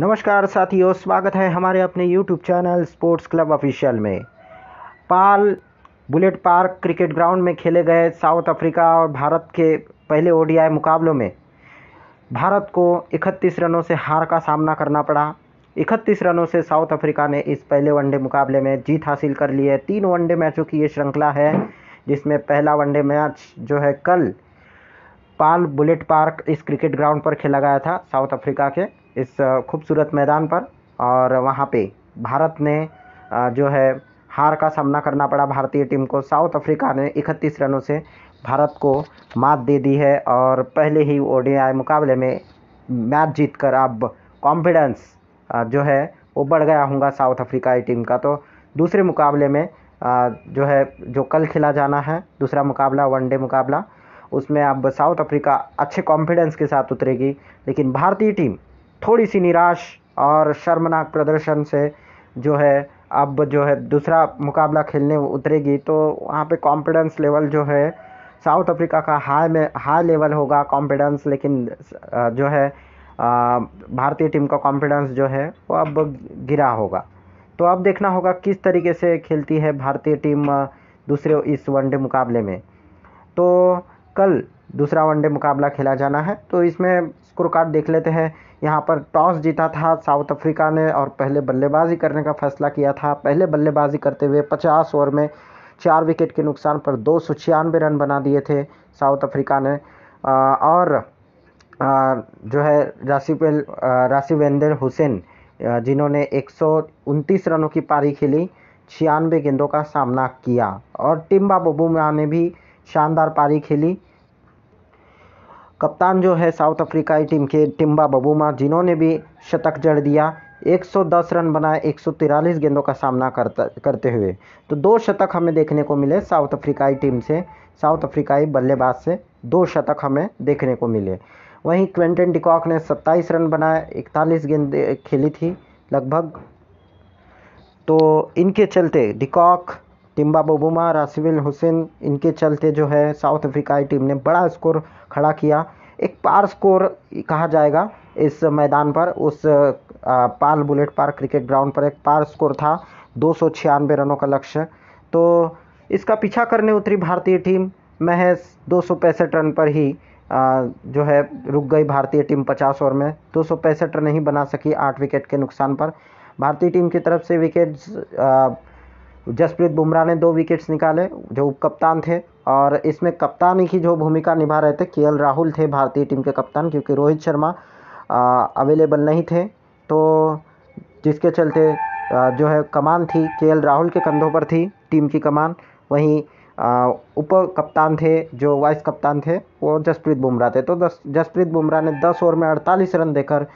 नमस्कार साथियों स्वागत है हमारे अपने YouTube channel sports club official में Paarl Boland Park cricket ground में खेले गए साउथ अफ्रीका और भारत के पहले ओडीआई मुकाबलों में भारत को 31 रनों से हार का सामना करना पड़ा 31 रनों से साउथ अफ्रीका ने इस पहले वनडे मुकाबले में जीत हासिल कर ली है तीन वनडे मैचों की ये श्रृंखला है जिसमें पहला वनडे मैच जो है कल पाल बुलेट पार्क इस क्रिकेट ग्राउंड पर खेला गया था साउथ अफ्रीका के इस खूबसूरत मैदान पर और वहाँ पे भारत ने जो है हार का सामना करना पड़ा भारतीय टीम को साउथ अफ्रीका ने इकतीस रनों से भारत को मात दे दी है और पहले ही ओ मुकाबले में मैच जीत कर अब कॉन्फिडेंस जो है वो बढ़ गया होगा साउथ अफ्रीकाई टीम का तो दूसरे मुकाबले में जो है जो कल खेला जाना है दूसरा मुकाबला वनडे मुकाबला उसमें अब साउथ अफ्रीका अच्छे कॉन्फिडेंस के साथ उतरेगी लेकिन भारतीय टीम थोड़ी सी निराश और शर्मनाक प्रदर्शन से जो है अब जो है दूसरा मुकाबला खेलने उतरेगी तो वहाँ पे कॉन्फिडेंस लेवल जो है साउथ अफ्रीका का हाई में हाई लेवल होगा कॉन्फिडेंस लेकिन जो है भारतीय टीम का कॉन्फिडेंस जो है वो अब गिरा होगा तो अब देखना होगा किस तरीके से खेलती है भारतीय टीम दूसरे इस वनडे मुकाबले में तो कल दूसरा वनडे मुकाबला खेला जाना है तो इसमें स्कोर कार्ड देख लेते हैं यहाँ पर टॉस जीता था साउथ अफ्रीका ने और पहले बल्लेबाजी करने का फैसला किया था पहले बल्लेबाजी करते हुए 50 ओवर में चार विकेट के नुकसान पर दो सौ छियानवे रन बना दिए थे साउथ अफ्रीका ने और जो है राशिपेल राशिवेंदर हुसैन जिन्होंने एक रनों की पारी खेली छियानवे गेंदों का सामना किया और टिम्बा बबुमा ने भी शानदार पारी खेली कप्तान जो है साउथ अफ्रीकाई टीम के टिम्बा बबूमा जिन्होंने भी शतक जड़ दिया 110 रन बनाए एक गेंदों का सामना करता करते हुए तो दो शतक हमें देखने को मिले साउथ अफ्रीकाई टीम से साउथ अफ्रीकाई बल्लेबाज से दो शतक हमें देखने को मिले वहीं क्वेंटन डिकॉक ने 27 रन बनाए 41 गेंद खेली थी लगभग तो इनके चलते डिकॉक टिम्बा बबूमा रासिविल हुसैन इनके चलते जो है साउथ अफ्रीकाई टीम ने बड़ा स्कोर खड़ा किया एक पार स्कोर कहा जाएगा इस मैदान पर उस Paarl Boland Park cricket ground पर एक पार स्कोर था दो रनों का लक्ष्य तो इसका पीछा करने उतरी भारतीय टीम महज दो रन पर ही आ, जो है रुक गई भारतीय टीम पचास ओवर में दो सौ पैंसठ रन नहीं बना सकी आठ विकेट के नुकसान पर भारतीय टीम की तरफ से विकेट जसप्रीत बुमराह ने दो विकेट्स निकाले जो उप कप्तान थे और इसमें कप्तान की जो भूमिका निभा रहे थे के राहुल थे भारतीय टीम के कप्तान क्योंकि रोहित शर्मा अवेलेबल नहीं थे तो जिसके चलते जो है कमान थी के राहुल के कंधों पर थी टीम की कमान वहीं उप कप्तान थे जो वाइस कप्तान थे वो जसप्रीत बुमराह थे तो जसप्रीत बुमराह ने दस ओवर में अड़तालीस रन देकर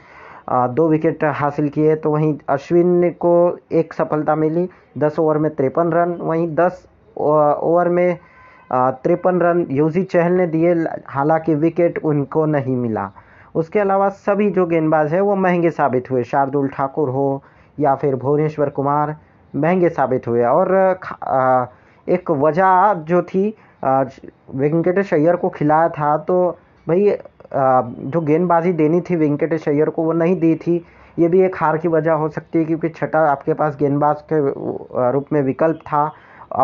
दो विकेट हासिल किए तो वहीं अश्विन को एक सफलता मिली दस ओवर में तिरपन रन वहीं दस ओवर में तिरपन रन यूजी चहल ने दिए हालांकि विकेट उनको नहीं मिला उसके अलावा सभी जो गेंदबाज है वो महंगे साबित हुए शार्दुल ठाकुर हो या फिर भुवनेश्वर कुमार महंगे साबित हुए और एक वजह जो थी वेंकटेश अय्यर को खिलाया था तो भाई जो गेंदबाजी देनी थी वेंकटेश अय्यर को वो नहीं दी थी ये भी एक हार की वजह हो सकती है क्योंकि छठा आपके पास गेंदबाज के रूप में विकल्प था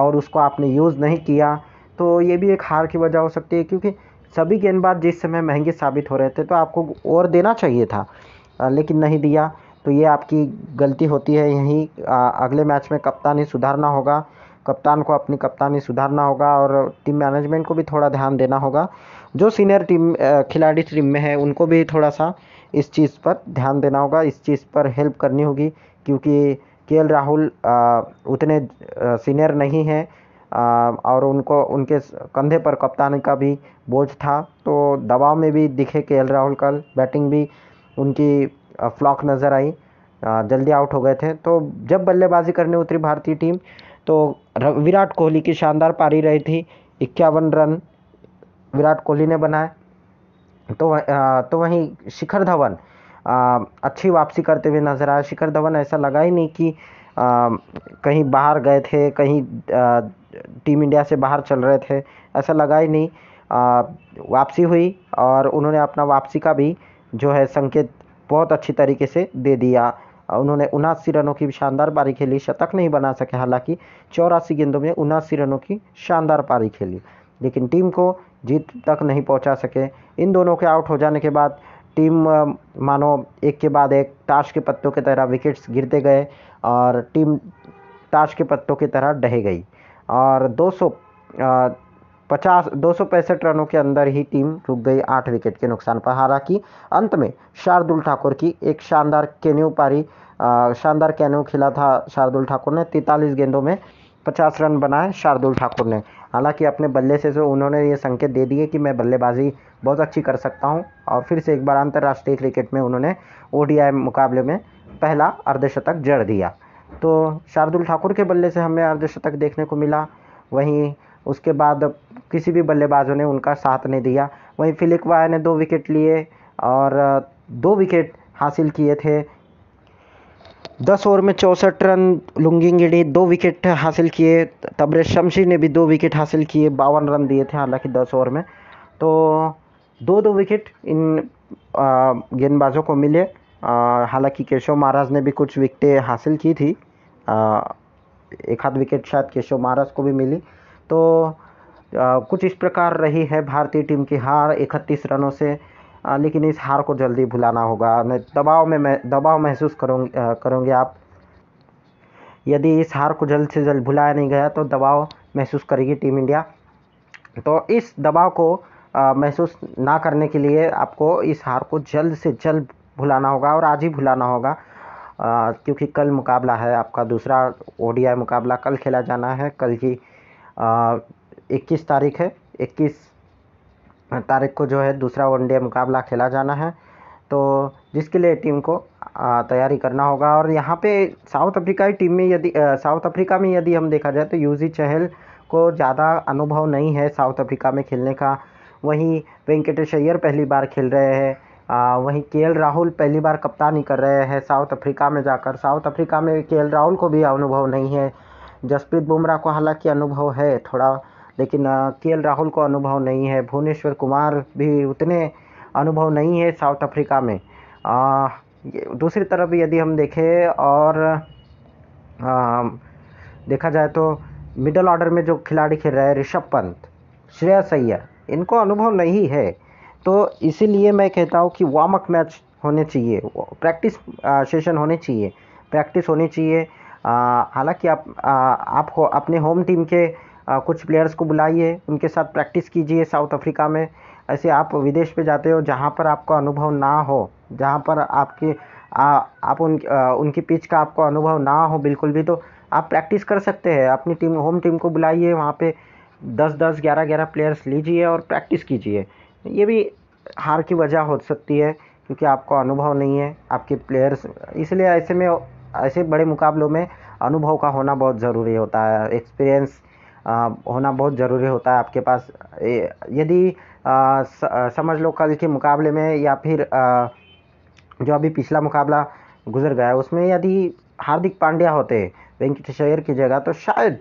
और उसको आपने यूज़ नहीं किया तो ये भी एक हार की वजह हो सकती है क्योंकि सभी गेंदबाज जिस समय महंगे साबित हो रहे थे तो आपको और देना चाहिए था लेकिन नहीं दिया तो ये आपकी गलती होती है यहीं अगले मैच में कप्तानी सुधारना होगा कप्तान को अपनी कप्तानी सुधारना होगा और टीम मैनेजमेंट को भी थोड़ा ध्यान देना होगा जो सीनियर टीम खिलाड़ी टीम में है उनको भी थोड़ा सा इस चीज़ पर ध्यान देना होगा इस चीज़ पर हेल्प करनी होगी क्योंकि के राहुल उतने सीनियर नहीं हैं और उनको उनके कंधे पर कप्तान का भी बोझ था तो दबाव में भी दिखे के राहुल कल बैटिंग भी उनकी फ्लॉक नज़र आई जल्दी आउट हो गए थे तो जब बल्लेबाजी करने उतरी भारतीय टीम तो विराट कोहली की शानदार पारी रही थी इक्यावन रन विराट कोहली ने बनाए तो तो वहीं शिखर धवन अच्छी वापसी करते हुए नजर आया शिखर धवन ऐसा लगा ही नहीं कि आ, कहीं बाहर गए थे कहीं आ, टीम इंडिया से बाहर चल रहे थे ऐसा लगा ही नहीं आ, वापसी हुई और उन्होंने अपना वापसी का भी जो है संकेत बहुत अच्छी तरीके से दे दिया उन्होंने उनासी रनों की शानदार पारी खेली शतक नहीं बना सके हालांकि चौरासी गेंदों में उनासी रनों की शानदार पारी खेली लेकिन टीम को जीत तक नहीं पहुंचा सके इन दोनों के आउट हो जाने के बाद टीम मानो एक के बाद एक ताश के पत्तों की तरह विकेट्स गिरते गए और टीम ताश के पत्तों की तरह ढह गई और दो सौ पचास दो सौ पैंसठ रनों के अंदर ही टीम रुक गई आठ विकेट के नुकसान पर हालांकि अंत में शार्दुल ठाकुर की एक शानदार कैन्यू पारी शानदार कैन्यू खेला था शार्दुल ठाकुर ने तैंतालीस गेंदों में पचास रन बनाए शार्दुल ठाकुर ने हालांकि अपने बल्ले से जो उन्होंने ये संकेत दे दिए कि मैं बल्लेबाजी बहुत अच्छी कर सकता हूँ और फिर से एक बार अंतर्राष्ट्रीय क्रिकेट में उन्होंने ओ मुकाबले में पहला अर्धशतक जड़ दिया तो शार्दुल ठाकुर के बल्ले से हमें अर्धशतक देखने को मिला वहीं उसके बाद किसी भी बल्लेबाजों ने उनका साथ नहीं दिया वहीं फिलिक वाया ने दो विकेट लिए और दो विकेट हासिल किए थे दस ओवर में चौंसठ रन ने दो विकेट हासिल किए तबरे शमशी ने भी दो विकेट हासिल किए बावन रन दिए थे हालांकि दस ओवर में तो दो दो विकेट इन गेंदबाजों को मिले हालांकि केशव महाराज ने भी कुछ विकेटें हासिल की थी आ, एक आध विकेट शायद केशव महाराज को भी मिली तो आ, कुछ इस प्रकार रही है भारतीय टीम की हार इकतीस रनों से लेकिन इस हार को जल्दी भुलाना होगा दबाव में दबाव महसूस करूँगी करोगे आप यदि इस हार को जल्द से जल्द भुलाया नहीं गया तो दबाव महसूस करेगी टीम इंडिया तो इस दबाव को महसूस ना करने के लिए आपको इस हार को जल्द से जल्द भुलाना होगा और आज ही भुलाना होगा आ, क्योंकि कल मुकाबला है आपका दूसरा ओडीआई मुकाबला कल खेला जाना है कल की इक्कीस तारीख है इक्कीस तारीख को जो है दूसरा वनडे मुकाबला खेला जाना है तो जिसके लिए टीम को तैयारी करना होगा और यहाँ पे साउथ अफ्रीका की टीम में यदि साउथ अफ्रीका में यदि हम देखा जाए तो यूजी चहल को ज़्यादा अनुभव नहीं है साउथ अफ्रीका में खेलने का वहीं वेंकटेश अय्यर पहली बार खेल रहे हैं वहीं के राहुल पहली बार कप्तानी कर रहे हैं साउथ अफ्रीका में जाकर साउथ अफ्रीका में के राहुल को भी अनुभव नहीं है जसप्रीत बुमराह को हालांकि अनुभव है थोड़ा लेकिन के राहुल को अनुभव नहीं है भुवनेश्वर कुमार भी उतने अनुभव नहीं है साउथ अफ्रीका में आ, दूसरी तरफ यदि हम देखें और आ, देखा जाए तो मिडल ऑर्डर में जो खिलाड़ी खेल रहे हैं ऋषभ पंत श्रेया सैयर इनको अनुभव नहीं है तो इसीलिए मैं कहता हूँ कि वार्म अप मैच होने चाहिए प्रैक्टिस सेशन होने चाहिए प्रैक्टिस होनी चाहिए हालांकि आप आ, आप हो अपने होम टीम के कुछ प्लेयर्स को बुलाइए उनके साथ प्रैक्टिस कीजिए साउथ अफ्रीका में ऐसे आप विदेश पे जाते हो जहाँ पर आपका अनुभव ना हो जहाँ पर आपके आ, आप उन उनकी पिच का आपको अनुभव ना हो बिल्कुल भी तो आप प्रैक्टिस कर सकते हैं अपनी टीम होम टीम को बुलाइए वहाँ पे दस दस ग्यारह ग्यारह प्लेयर्स लीजिए और प्रैक्टिस कीजिए ये भी हार की वजह हो सकती है क्योंकि आपको अनुभव नहीं है आपके प्लेयर्स इसलिए ऐसे में ऐसे बड़े मुकाबलों में अनुभव का होना बहुत ज़रूरी होता है एक्सपीरियंस होना बहुत ज़रूरी होता है आपके पास यदि समझ लो कल के मुकाबले में या फिर जो अभी पिछला मुकाबला गुजर गया उसमें यदि हार्दिक पांड्या होते वेंकट शैयर की जगह तो शायद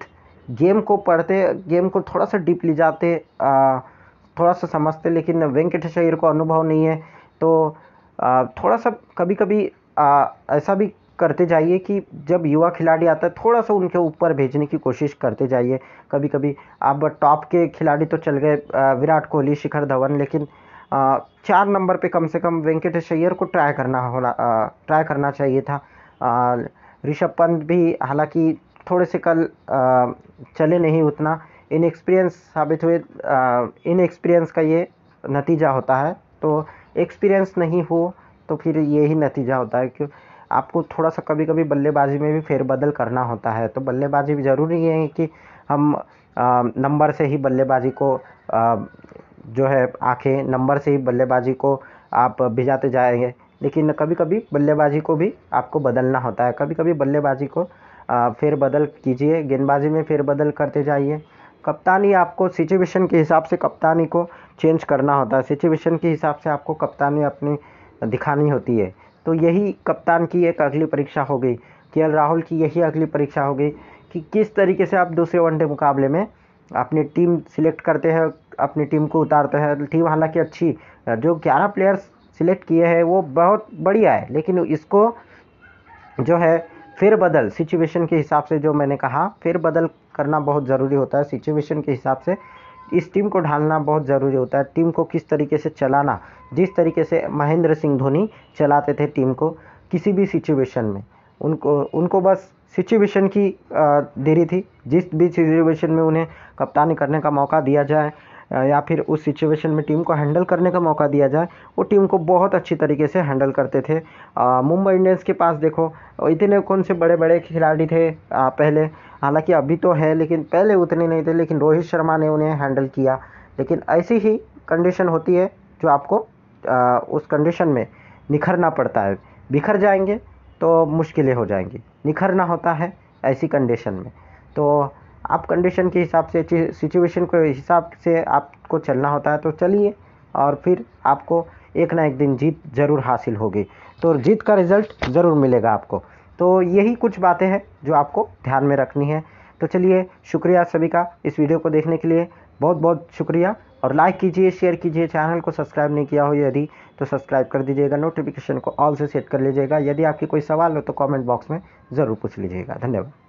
गेम को पढ़ते गेम को थोड़ा सा डीपली जाते थोड़ा सा समझते लेकिन वेंकट अय्यर को अनुभव नहीं है तो थोड़ा सा कभी कभी ऐसा भी करते जाइए कि जब युवा खिलाड़ी आता है थोड़ा सा उनके ऊपर भेजने की कोशिश करते जाइए कभी कभी अब टॉप के खिलाड़ी तो चल गए विराट कोहली शिखर धवन लेकिन चार नंबर पे कम से कम वेंकटेश अय्यर को ट्राई करना होना ट्राई करना चाहिए था ऋषभ पंत भी हालांकि थोड़े से कल चले नहीं उतना इनएक्सपीरियंस साबित हुए इनएक्सपीरियंस का ये नतीजा होता है तो एक्सपीरियंस नहीं हो तो फिर यही नतीजा होता है क्यों आपको थोड़ा सा कभी कभी बल्लेबाजी में भी फेरबदल करना होता है तो बल्लेबाजी भी ज़रूरी है कि हम नंबर से ही बल्लेबाजी को जो है आँखें नंबर से ही बल्लेबाजी को आप भिजाते जाएंगे लेकिन कभी कभी बल्लेबाजी को भी आपको बदलना होता है कभी कभी बल्लेबाजी को फेरबदल कीजिए गेंदबाजी में फेरबदल करते जाइए कप्तानी आपको सिचुएशन के हिसाब से कप्तानी को चेंज करना होता है सिचुएशन के हिसाब से आपको कप्तानी अपनी दिखानी होती है तो यही कप्तान की एक अगली परीक्षा हो गई के राहुल की यही अगली परीक्षा होगी कि किस तरीके से आप दूसरे वनडे मुकाबले में अपनी टीम सिलेक्ट करते हैं अपनी टीम को उतारते हैं टीम हालांकि अच्छी जो ग्यारह प्लेयर्स सिलेक्ट किए हैं वो बहुत बढ़िया है लेकिन इसको जो है फिर बदल सिचुएशन के हिसाब से जो मैंने कहा फिर बदल करना बहुत ज़रूरी होता है सिचुएशन के हिसाब से इस टीम को ढालना बहुत ज़रूरी होता है टीम को किस तरीके से चलाना जिस तरीके से महेंद्र सिंह धोनी चलाते थे टीम को किसी भी सिचुएशन में उनको उनको बस सिचुएशन की देरी थी जिस भी सिचुएशन में उन्हें कप्तानी करने का मौका दिया जाए या फिर उस सिचुएशन में टीम को हैंडल करने का मौका दिया जाए वो टीम को बहुत अच्छी तरीके से हैंडल करते थे मुंबई इंडियंस के पास देखो इतने कौन से बड़े बड़े खिलाड़ी थे आ, पहले हालांकि अभी तो है लेकिन पहले उतने नहीं थे लेकिन रोहित शर्मा ने उन्हें हैंडल किया लेकिन ऐसी ही कंडीशन होती है जो आपको आ, उस कंडीशन में निखरना पड़ता है बिखर जाएंगे तो मुश्किलें हो जाएंगी निखरना होता है ऐसी कंडीशन में तो आप कंडीशन के हिसाब से सिचुएशन के हिसाब से आपको चलना होता है तो चलिए और फिर आपको एक ना एक दिन जीत ज़रूर हासिल होगी तो जीत का रिज़ल्ट ज़रूर मिलेगा आपको तो यही कुछ बातें हैं जो आपको ध्यान में रखनी है तो चलिए शुक्रिया सभी का इस वीडियो को देखने के लिए बहुत बहुत शुक्रिया और लाइक कीजिए शेयर कीजिए चैनल को सब्सक्राइब नहीं किया हो यदि तो सब्सक्राइब कर दीजिएगा नोटिफिकेशन को ऑल से सेट कर लीजिएगा यदि आपकी कोई सवाल हो तो कमेंट बॉक्स में ज़रूर पूछ लीजिएगा धन्यवाद